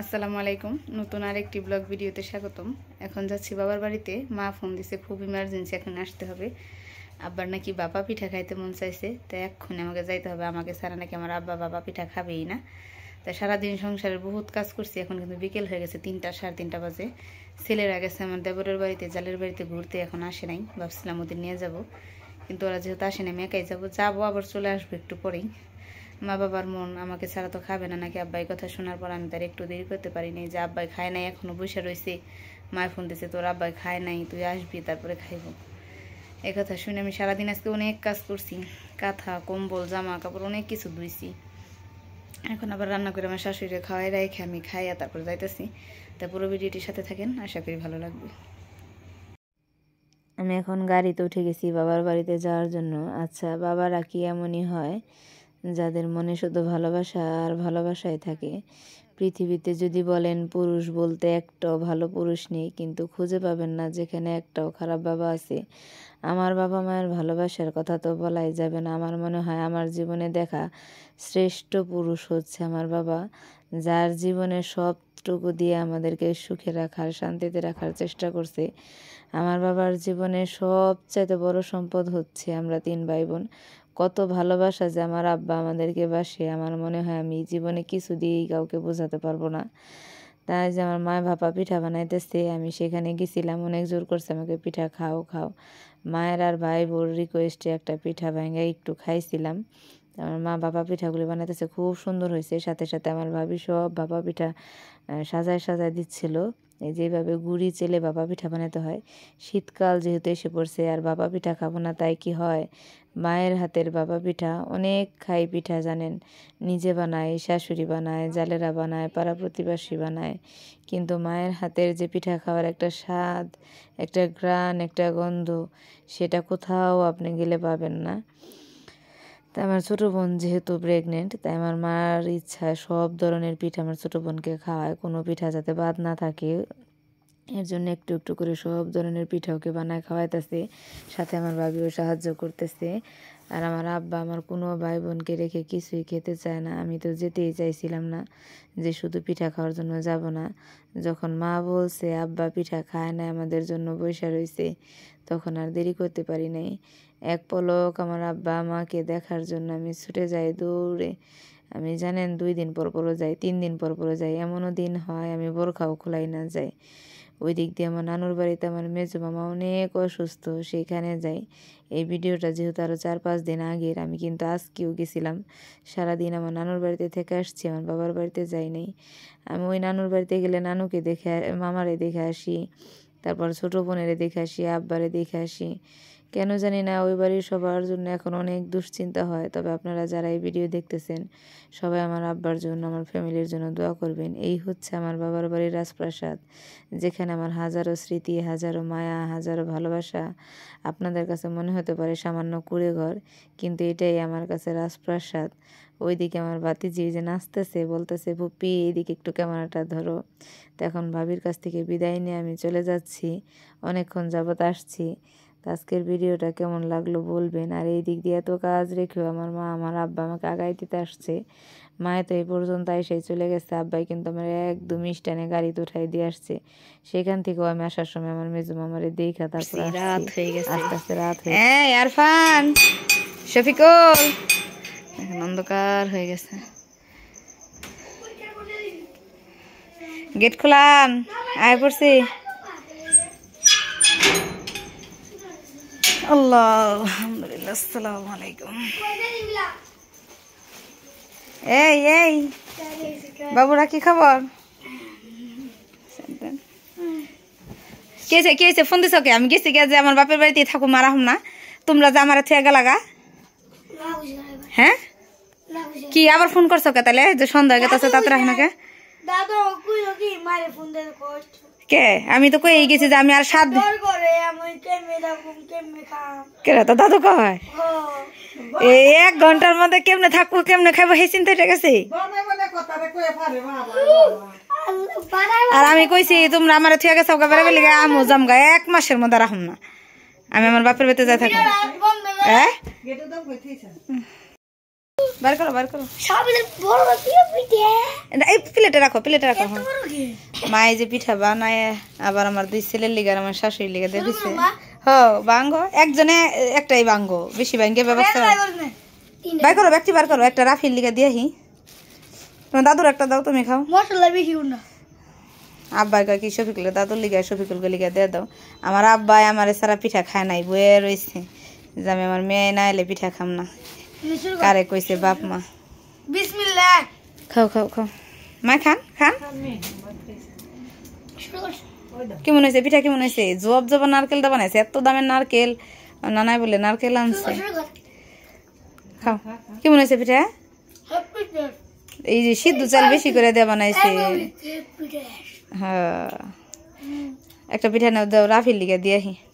আসসালামু আলাইকুম নতুন আরেকটি ব্লগ ভিডিওতে স্বাগতম এখন যাচ্ছি বাবার বাড়িতে মা ফোন দিছে খুব ইমার্জেন্সি এখন আসতে হবে আব্বার নাকি বাবা পিঠা খাইতে মন চাইছে তো এক্ষুনি আমাকে যাইতে হবে আমাকে সারা নাকি আমার আব্বা বাবা পিঠা খাবেই না তা সারাদিন সংসারের বহুত কাজ করছি এখন কিন্তু বিকেল হয়ে গেছে তিনটা সাড়ে তিনটা বাজে ছেলেরা গেছে আমার দেবরের বাড়িতে জালের বাড়িতে ঘুরতে এখন আসে নাই ভাবছিলাম ওদের নিয়ে যাব কিন্তু ওরা যেহেতু আসে নাই আমি যাবো যাবো আবার চলে আসবো একটু পরেই মা বাবার মন আমাকে ছাড়া তো খাবে না নাকি আব্বাই কথা শোনার পর আমি তার একটু দেরি করতে পারিনি যে আব্বাই খায় নাই এখনও বসে রয়েছে মায় ফোন দিয়েছে তোর আব্বাই খায় নাই তুই আসবি তারপরে খাইব একথা কথা শুনে আমি সারাদিন আজকে অনেক কাজ করছি কাঁথা কম্বল জামা কাপড় অনেক কিছু ধুইছি এখন আবার রান্না করে আমার শাশুড়ি খাওয়াই রেখে আমি খাইয়া তারপরে যাইতেছি তা পুরো ভিডিওটির সাথে থাকেন আশা করি ভালো লাগবে আমি এখন গাড়িতে উঠে গেছি বাবার বাড়িতে যাওয়ার জন্য আচ্ছা বাবারা কি এমনই হয় যাদের মনে শুধু ভালোবাসা আর ভালোবাসাই থাকে পৃথিবীতে যদি বলেন পুরুষ বলতে একটাও ভালো পুরুষ নেই কিন্তু খুঁজে পাবেন না যেখানে একটাও খারাপ বাবা আছে আমার বাবা মায়ের ভালোবাসার কথা তো বলাই যাবে না আমার মনে হয় আমার জীবনে দেখা শ্রেষ্ঠ পুরুষ হচ্ছে আমার বাবা যার জীবনে সব সবটুকু দিয়ে আমাদেরকে সুখে রাখার শান্তিতে রাখার চেষ্টা করছে আমার বাবার জীবনে সবচাইতে বড় সম্পদ হচ্ছে আমরা তিন ভাই বোন কত ভালোবাসা যে আমার আব্বা আমাদেরকে বাসে আমার মনে হয় আমি জীবনে কিছু দিয়েই কাউকে বোঝাতে পারবো না তাই যে আমার মায়ের ভাপা পিঠা বানাইতেছে আমি সেখানে গেছিলাম অনেক জোর করছে আমাকে পিঠা খাও খাও মায়ের আর ভাই বোর রিকোয়েস্টে একটা পিঠা ভাঙ্গা একটু খাইছিলাম আমার মা বাবা পিঠাগুলি বানাইতেছে খুব সুন্দর হয়েছে সাথে সাথে আমার ভাবি সব ভাপা পিঠা সাজায় সাজায় দিচ্ছিল যেভাবে গুড়ি চেলে বাবা পিঠা বানাতে হয় শীতকাল যেহেতু এসে পড়ছে আর বাবা পিঠা খাবো না তাই কি হয় মায়ের হাতের বাবা পিঠা অনেক খাই পিঠা জানেন নিজে বানায় শাশুড়ি বানায় জালেরা বানায় পাড়া প্রতিবাসী বানায় কিন্তু মায়ের হাতের যে পিঠা খাওয়ার একটা স্বাদ একটা গ্রাণ একটা গন্ধ সেটা কোথাও আপনি গেলে পাবেন না তাই আমার ছোটো বোন যেহেতু প্রেগনেন্ট তাই আমার মার ইচ্ছা সব ধরনের পিঠা আমার ছোটো বোনকে খাওয়ায় কোনো পিঠা যাতে বাদ না থাকে এর জন্য একটু একটু করে সব ধরনের পিঠা ওকে বানায় খাওয়াইতেছে সাথে আমার ভাবিও সাহায্য করতেছে আর আমার আব্বা আমার কোনো ভাই বোনকে রেখে কিছুই খেতে চায় না আমি তো যেতেই চাইছিলাম না যে শুধু পিঠা খাওয়ার জন্য যাব না যখন মা বলছে আব্বা পিঠা খায় না আমাদের জন্য বৈশা রয়েছে তখন আর দেরি করতে পারি নাই এক পলক আমার আব্বা মাকে দেখার জন্য আমি ছুটে যাই দৌড়ে আমি জানেন দুই দিন পর পরও যাই তিন দিন পর পরও যাই এমনও দিন হয় আমি বোরখাও খোলাই না যাই ওই দিক দিয়ে আমার নানুর বাড়িতে আমার মেজো মামা অনেক অসুস্থ সেখানে যাই এই ভিডিওটা যেহেতু আরও চার পাঁচ দিন আগের আমি কিন্তু আজকেও গেছিলাম সারাদিন আমার নানুর বাড়িতে থেকে আসছি আমার বাবার বাড়িতে যাই নাই আমি ওই নানুর বাড়িতে গেলে নানুকে দেখে মামারে দেখে আসি তারপর ছোটো বোনেরে দেখে আসি আব্বারে দেখে আসি কেন জানি না ওই বাড়ির সবার জন্য এখন অনেক দুশ্চিন্তা হয় তবে আপনারা যারা এই ভিডিও দেখতেছেন সবাই আমার আব্বার জন্য আমার ফ্যামিলির জন্য দোয়া করবেন এই হচ্ছে আমার বাবার বাড়ির রাজপ্রাসাদ যেখানে আমার হাজারো স্মৃতি হাজারো মায়া হাজারো ভালোবাসা আপনাদের কাছে মনে হতে পারে সামান্য কুড়ে ঘর কিন্তু এটাই আমার কাছে রাজপ্রাসাদ ওইদিকে আমার বাতিজি যে নাচতেছে বলতেছে ভুপি এইদিকে একটু ক্যামেরাটা ধরো তখন ভাবির কাছ থেকে বিদায় নিয়ে আমি চলে যাচ্ছি অনেকক্ষণ যাবত আসছি আজকের ভিডিওটা কেমন লাগলো বলবেন আর এই দিক দিয়ে এত কাজ রেখেও আমার মা আমার আব্বা আমাকে আগাই দিতে আসছে মায়ে তো এই পর্যন্ত এসে চলে গেছে আব্বাই কিন্তু আমার একদম স্টানে গাড়ি উঠাই দিয়ে আসছে সেখান থেকেও আমি আসার সময় আমার মেজুম আমার দেখা তারপর রাত হয়ে গেছে আস্তে আস্তে রাত হয়ে আরফান শফিকুল অন্ধকার হয়ে গেছে গেট খোলান আয় পড়ছি আল্লাহ আলহামদুলিল্লাহ আসসালামু আলাইকুম এই এই বাবুরা কি খবর কেছে কেছে ফোন দিছো কে আমি গেছি গে যে আমার বাপের বাড়িতে থাকো মারা হম না তোমরা যে আমার থেকে লাগা হ্যাঁ কি আবার ফোন করছো কে তাহলে যে সন্ধ্যা গেছে তাতে রাখ না কে দাদা কই কি মারে ফোন দে কষ্ট কে আমি তো কই গেছি যে আমি আর সাত কেরা তো দাদু কয় এই এক ঘন্টার মধ্যে কেমনে থাকবো কেমনে খাবো সেই চিন্তা চিন্তাটা গেছে আর আমি কইছি তোমরা আমার থিয়া গেছো বেড়া বেলে আমো যাম গা এক মাসের মধ্যে আহম না আমি আমার বাপের বেতে যাই থাকি হ্যাঁ বার করো বার করো এই প্লেটে রাখো প্লেটে রাখো হ্যাঁ। মা যে পিঠা বানায় আবার আমার দুই ছেলের লিগার আমার শাশুড়ি লিগা দিয়ে দিচ্ছে হো বাঙ্গো একজনে একটাই বাঙ্গ বেশি ব্যাংকে ব্যবস্থা বাই করো ব্যক্তি বার করো একটা রাফির লিগা দিয়ে হি তোমার দাদুর একটা দাও তুমি খাও মশলা বেশি না আব্বাই কয় কি শফিকুল দাদুর লিগায় শফিকুলকে লিগা দিয়ে দাও আমার আব্বাই আমার সারা পিঠা খায় নাই বয়ে রয়েছে যে আমি আমার মেয়ে না এলে পিঠা খাম না কারে কইছে বাপ মা বিসমিল্লাহ খাও খাও খাও মা খান খান কেমন হয়েছে পিঠা কেমন হয়েছে জব জবা নারকেলটা বানাইছে এত দামের নারকেল নানাই বলে নারকেল আনছে খাও কেমন হয়েছে পিঠা এই যে সিদ্ধ চাল বেশি করে দেওয়া বানাইছে হ্যাঁ একটা পিঠা নাও দাও রাফির লিগে দিয়াহি